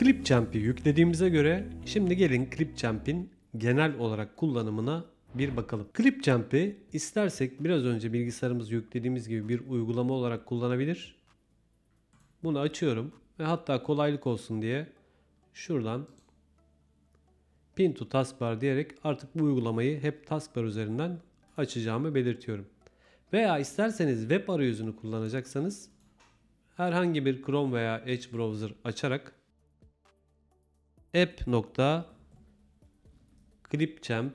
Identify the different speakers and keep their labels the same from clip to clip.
Speaker 1: Clipchamp'i yüklediğimize göre şimdi gelin Clipchamp'in genel olarak kullanımına bir bakalım. Clipchamp'i istersek biraz önce bilgisayarımızı yüklediğimiz gibi bir uygulama olarak kullanabilir. Bunu açıyorum ve hatta kolaylık olsun diye şuradan pin to taskbar diyerek artık bu uygulamayı hep taskbar üzerinden açacağımı belirtiyorum. Veya isterseniz web arayüzünü kullanacaksanız herhangi bir Chrome veya Edge browser açarak app nokta clipchamp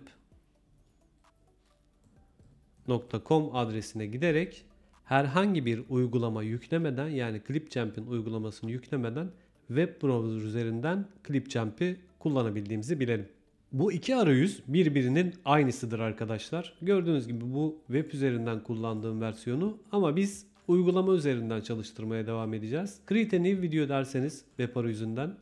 Speaker 1: adresine giderek herhangi bir uygulama yüklemeden yani Clipchamp'in uygulamasını yüklemeden web browser üzerinden Clipchamp'i kullanabildiğimizi bilelim. Bu iki arayüz birbirinin aynısıdır arkadaşlar. Gördüğünüz gibi bu web üzerinden kullandığım versiyonu ama biz uygulama üzerinden çalıştırmaya devam edeceğiz. Create a new video derseniz web arayüzünden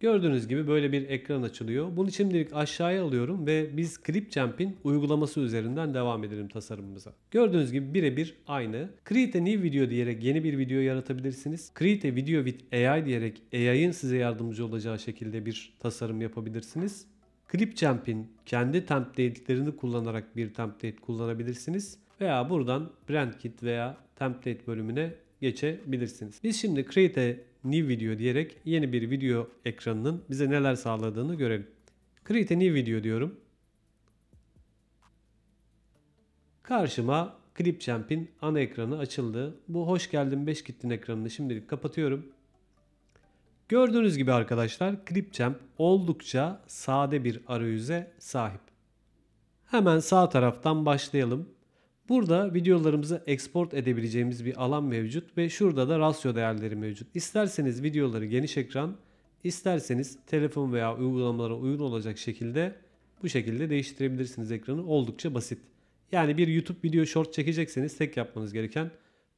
Speaker 1: Gördüğünüz gibi böyle bir ekran açılıyor. Bunu şimdilik aşağıya alıyorum ve biz Clipchamp'in uygulaması üzerinden devam edelim tasarımımıza. Gördüğünüz gibi birebir aynı. Create a new video diyerek yeni bir video yaratabilirsiniz. Create a video with AI diyerek AI'ın size yardımcı olacağı şekilde bir tasarım yapabilirsiniz. Clipchamp'in kendi template'lerini kullanarak bir template kullanabilirsiniz veya buradan BrandKit veya template bölümüne geçebilirsiniz. Biz şimdi Create New Video diyerek yeni bir video ekranının bize neler sağladığını görelim. Create a New Video diyorum. Karşıma Clipchamp'in ana ekranı açıldı. Bu hoş geldin 5 gittin ekranını şimdilik kapatıyorum. Gördüğünüz gibi arkadaşlar Clipchamp oldukça sade bir arayüze sahip. Hemen sağ taraftan başlayalım. Burada videolarımızı export edebileceğimiz bir alan mevcut ve şurada da rasyo değerleri mevcut. İsterseniz videoları geniş ekran, isterseniz telefon veya uygulamalara uygun olacak şekilde bu şekilde değiştirebilirsiniz ekranı. Oldukça basit. Yani bir YouTube video short çekecekseniz tek yapmanız gereken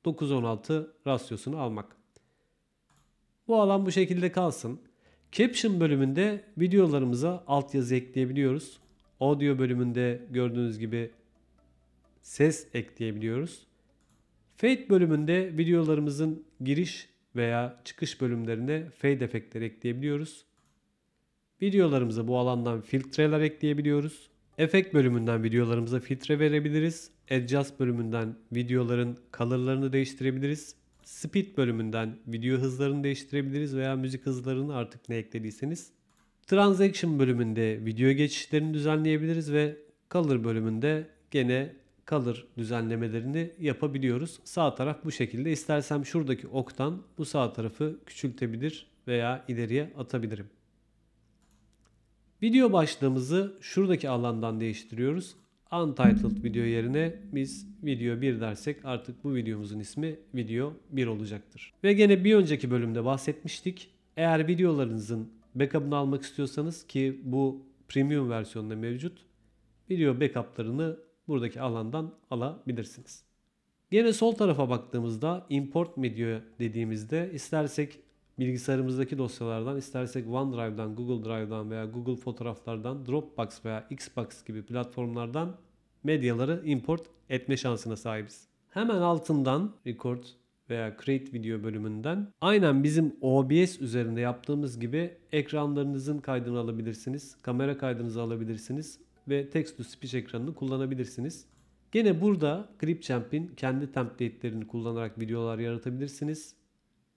Speaker 1: 9-16 rasyosunu almak. Bu alan bu şekilde kalsın. Caption bölümünde videolarımıza altyazı ekleyebiliyoruz. Audio bölümünde gördüğünüz gibi ses ekleyebiliyoruz. Fade bölümünde videolarımızın giriş veya çıkış bölümlerine fade efektleri ekleyebiliyoruz. Videolarımıza bu alandan filtreler ekleyebiliyoruz. Efekt bölümünden videolarımıza filtre verebiliriz. Adjust bölümünden videoların color'larını değiştirebiliriz. Speed bölümünden video hızlarını değiştirebiliriz veya müzik hızlarını artık ne eklediyseniz. Transaction bölümünde video geçişlerini düzenleyebiliriz ve color bölümünde gene kalır düzenlemelerini yapabiliyoruz. Sağ taraf bu şekilde. İstersem şuradaki oktan bu sağ tarafı küçültebilir veya ileriye atabilirim. Video başlığımızı şuradaki alandan değiştiriyoruz. Untitled video yerine biz video 1 dersek artık bu videomuzun ismi video 1 olacaktır. Ve gene bir önceki bölümde bahsetmiştik. Eğer videolarınızın backup'ını almak istiyorsanız ki bu premium versiyonunda mevcut. Video backup'larını buradaki alandan alabilirsiniz. Yine sol tarafa baktığımızda import media dediğimizde istersek bilgisayarımızdaki dosyalardan, istersek OneDrive'dan, Google Drive'dan veya Google Fotoğraflardan, Dropbox veya Xbox gibi platformlardan medyaları import etme şansına sahibiz. Hemen altından Record veya Create Video bölümünden aynen bizim OBS üzerinde yaptığımız gibi ekranlarınızın kaydını alabilirsiniz, kamera kaydınızı alabilirsiniz, ve text to speech ekranını kullanabilirsiniz. Gene burada Gripchamp'in kendi template'lerini kullanarak videolar yaratabilirsiniz.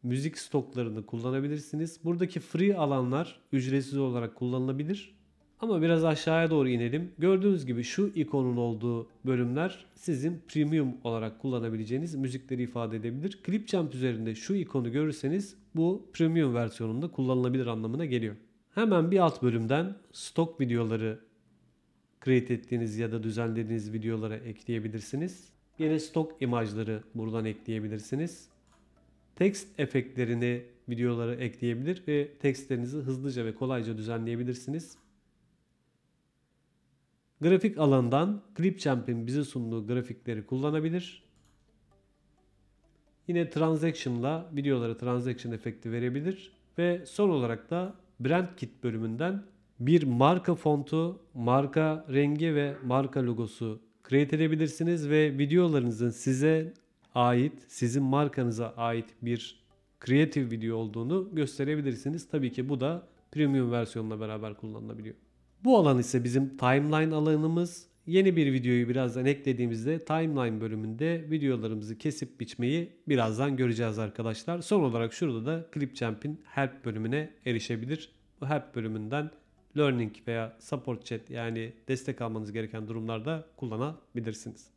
Speaker 1: Müzik stoklarını kullanabilirsiniz. Buradaki free alanlar ücretsiz olarak kullanılabilir. Ama biraz aşağıya doğru inelim. Gördüğünüz gibi şu ikonun olduğu bölümler sizin premium olarak kullanabileceğiniz müzikleri ifade edebilir. Clipchamp üzerinde şu ikonu görürseniz bu premium versiyonunda kullanılabilir anlamına geliyor. Hemen bir alt bölümden stok videoları create ettiğiniz ya da düzenlediğiniz videolara ekleyebilirsiniz. Yine stok imajları buradan ekleyebilirsiniz. Text efektlerini videolara ekleyebilir ve textlerinizi hızlıca ve kolayca düzenleyebilirsiniz. Grafik alandan Clipchamp'in bize sunduğu grafikleri kullanabilir. Yine transaction'la videolara transaction efekti verebilir ve son olarak da brand kit bölümünden bir marka fontu, marka rengi ve marka logosu create edebilirsiniz ve videolarınızın size ait, sizin markanıza ait bir kreatif video olduğunu gösterebilirsiniz. Tabii ki bu da premium versiyonla beraber kullanılabiliyor. Bu alan ise bizim timeline alanımız. Yeni bir videoyu birazdan eklediğimizde timeline bölümünde videolarımızı kesip biçmeyi birazdan göreceğiz arkadaşlar. Son olarak şurada da Clipchamp'in help bölümüne erişebilir. Bu help bölümünden learning veya support chat yani destek almanız gereken durumlarda kullanabilirsiniz.